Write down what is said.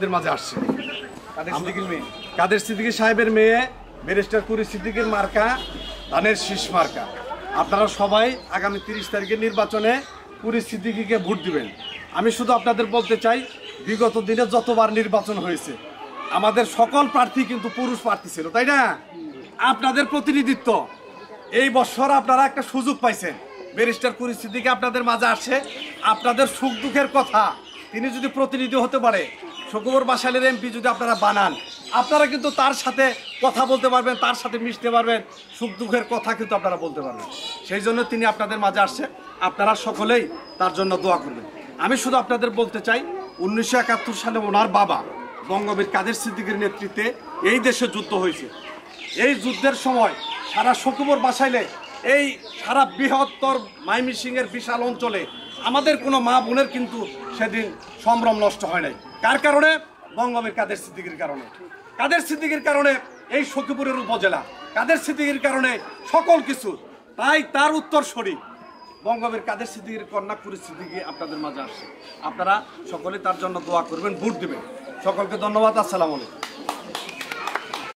আমাদের মাঝে আসছে কাদের সিদ্দিকি সাহেবের মেয়ে ব্যারিস্টার কুরি সিদ্দিকের মার্কা ধানের শীষ মার্কা আপনারা সবাই আগামী তিরিশ তারিখের নির্বাচনে কুরি সিদ্দিকিকে ভোট দিবেন আমি শুধু আপনাদের বলতে চাই বিগত দিনে যতবার নির্বাচন হয়েছে আমাদের সকল প্রার্থী কিন্তু পুরুষ প্রার্থী ছিল তাই না আপনাদের প্রতিনিধিত্ব এই বছর আপনারা একটা সুযোগ পাইছেন ব্যারিস্টার কুরি সিদ্দিকি আপনাদের মাঝে আসে আপনাদের সুখ দুঃখের কথা তিনি যদি প্রতিনিধি হতে পারে শকুবর বাসালের এমপি যদি আপনারা বানান আপনারা কিন্তু তার সাথে কথা বলতে পারবেন তার সাথে মিশতে পারবেন সুখ দুঃখের কথা কিন্তু আপনারা বলতে পারবেন সেই জন্য তিনি আপনাদের মাঝে আসছে আপনারা সকলেই তার জন্য দোয়া করবেন আমি শুধু আপনাদের বলতে চাই উনিশশো সালে ওনার বাবা বঙ্গবীর কাদের সিদ্দিকের নেতৃত্বে এই দেশে যুদ্ধ হয়েছে এই যুদ্ধের সময় সারা শকুবর বাসাইলে এই সারা বৃহত্তর মাইমিসিংয়ের বিশাল অঞ্চলে আমাদের কোনো মা বোনের কিন্তু সেদিন সম্ভ্রম নষ্ট হয় নাই কার কারণে বঙ্গবীর কাদের সিদ্দিকির কারণে কাদের সিদ্দিকির কারণে এই সখীপুরের উপজেলা কাদের সিদ্দিকির কারণে সকল কিছু তাই তার উত্তর সরি বঙ্গবীর কাদের সিদ্দিকির কন্যা কুরি সিদ্দিকি আপনাদের মাঝে আসছে আপনারা সকলে তার জন্য দোয়া করবেন ভোট দেবেন সকলকে ধন্যবাদ আসসালামু আলাইকুম